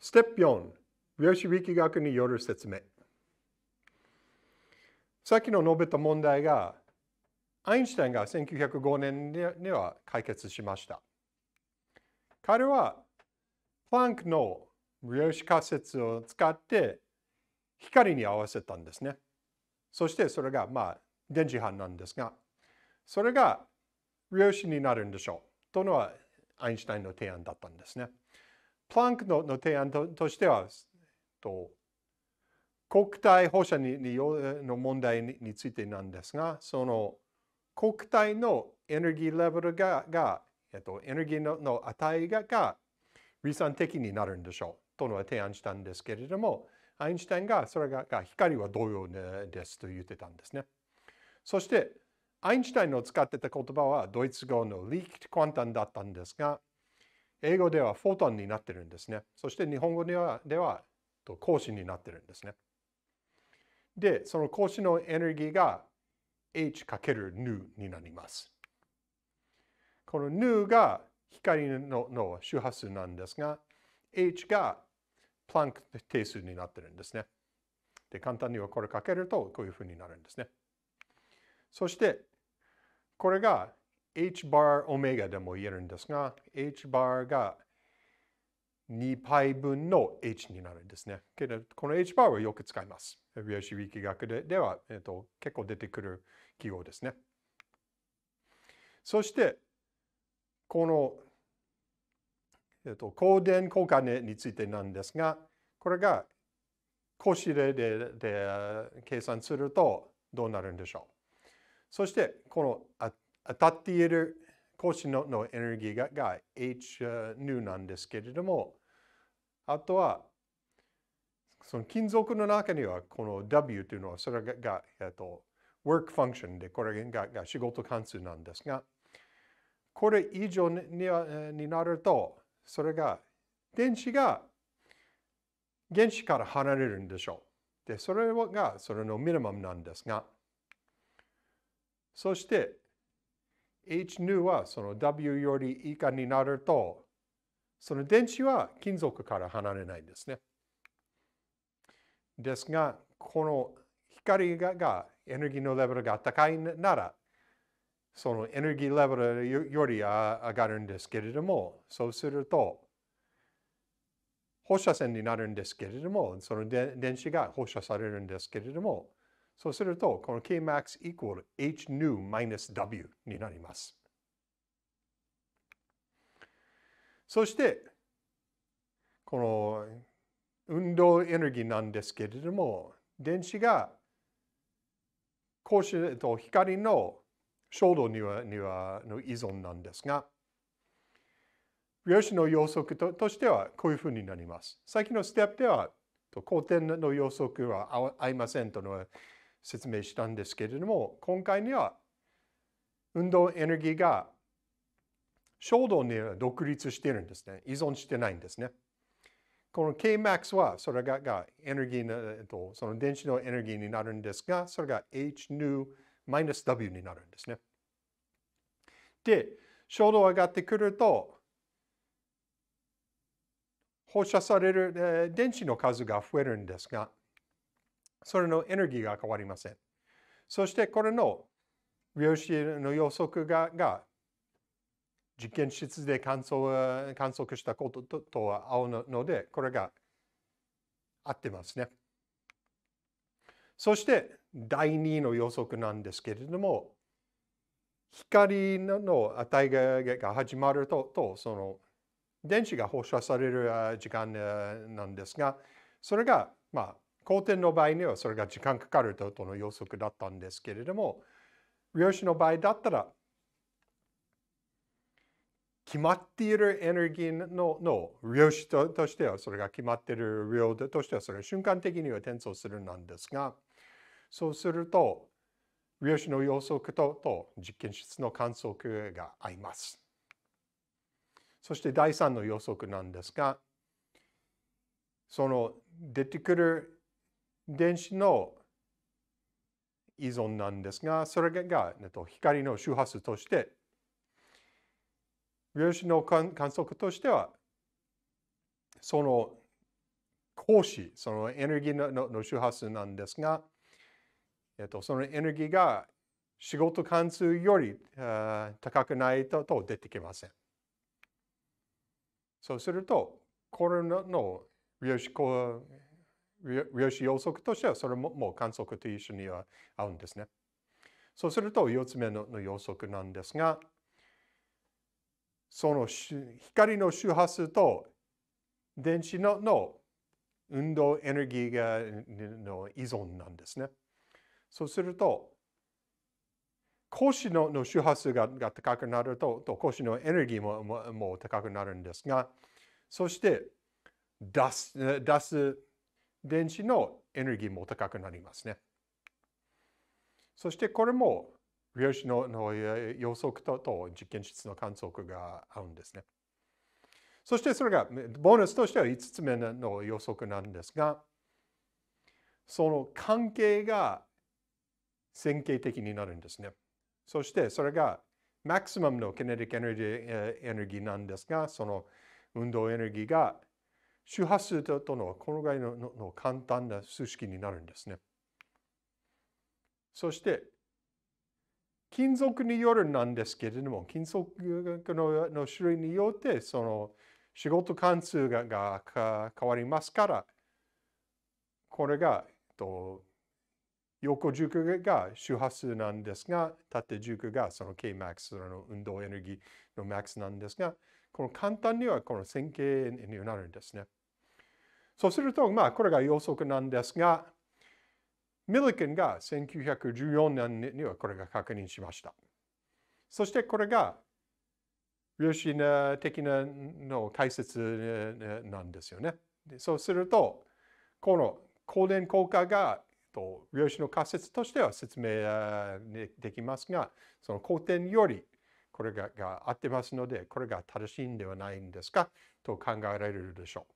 ステップ4、量子力学による説明。さっきの述べた問題が、アインシュタインが1905年には解決しました。彼は、プランクの量子仮説を使って光に合わせたんですね。そしてそれが、まあ、電磁波なんですが、それが量子になるんでしょう。というのはアインシュタインの提案だったんですね。プランクのの提案ととしては、と国体放射ににの問題についてなんですが、その国体のエネルギーレベルが、がえっと、エネルギーのの値がが理算的になるんでしょうとの提案したんですけれども、アインシュタインがそれがが光は同様ですと言ってたんですね。そして、アインシュタインの使ってた言葉はドイツ語のリーク・クワンタンだったんですが、英語ではフォトンになってるんですね。そして日本語ではでは光子になってるんですね。で、その光子のエネルギーが h×nu になります。このヌが光のの周波数なんですが、h がプランク定数になってるんですね。で、簡単にはこれかけるとこういうふうになるんですね。そして、これが h バーオメガでも言えるんですが、h バーが2 π 分の h になるんですね。けど、この h バーはよく使います。シ子力学ででは、えっと、結構出てくる記号ですね。そして、この、えっと、光電効果ねについてなんですが、これが公子でで計算するとどうなるんでしょう。そして、この当たっている腰ののエネルギーがが H なんですけれどもあとはその金属の中にはこの W というのはそれがが、えっと、work function でこれがが仕事関数なんですがこれ以上にになるとそれが電子が原子から離れるんでしょう。でそれがそれのミニマムなんですがそして H ヌはその W より以下になると、その電子は金属から離れないんですね。ですが、この光がエネルギーのレベルが高いなら、そのエネルギーレベルより上がるんですけれども、そうすると、放射線になるんですけれども、その電子が放射されるんですけれども、そうすると、この Kmax イコール l hν minus w になります。そして、この運動エネルギーなんですけれども、電子が光子と光の衝動にはにはの依存なんですが、量子の要則ととしてはこういうふうになります。先のステップでは、光点の要則は合いませんとの説明したんですけれども今回には運動エネルギーが衝動には独立しているんですね依存してないんですねこの Kmax はそれががエネルギーの、えっと、その電子のエネルギーになるんですがそれが hν-w になるんですねで衝動上がってくると放射される電子の数が増えるんですがそれのエネルギーが変わりません。そしてこれの量子の予測がが実験室で観測観測したことととは合うので、これが合ってますね。そして第2の予測なんですけれども、光の値が始まるととその電子が放射される時間なんですが、それが、まあ、後転の場合にはそれが時間かかるとの予測だったんですけれども量子の場合だったら決まっているエネルギーのの量子ととしてはそれが決まっている量としてはそれ瞬間的には転送するなんですがそうすると量子の予測とと実験室の観測が合います。そして第3の予測なんですがその出てくる電子の依存なんですが、それが、えっと、光の周波数として、量子の観測としては、その光子、そのエネルギーのの周波数なんですが、えっと、そのエネルギーが仕事関数より高くないとと出てきません。そうすると、これの量子量子要素としてはそれももう観測と一緒には合うんですね。そうすると4つ目の要素なんですがその光の周波数と電子のの運動エネルギーがの依存なんですね。そうすると光子のの周波数がが高くなるとと光子のエネルギーももも高くなるんですがそして出す出す電子のエネルギーも高くなりますね。そしてこれも量子のの予測とと実験室の観測が合うんですね。そしてそれがボーナスとしては5つ目の予測なんですがその関係が線形的になるんですね。そしてそれがマクシマムのキネティックエネルギーなんですがその運動エネルギーが周波数とのこのぐらいのの簡単な数式になるんですね。そして金属によるなんですけれども金属のの種類によってその仕事関数がが変わりますからこれが、と、横軸が周波数なんですが縦軸がその Kmax の運動エネルギーの max なんですがこの簡単にはこの線形になるんですね。そうすると、まあ、これが予測なんですが、ミリケンが1914年にはこれが確認しました。そしてこれが量子的なの解説なんですよね。そうすると、この光電効果が量子の仮説としては説明できますが、その光点よりこれが合ってますので、これが正しいんではないんですかと考えられるでしょう。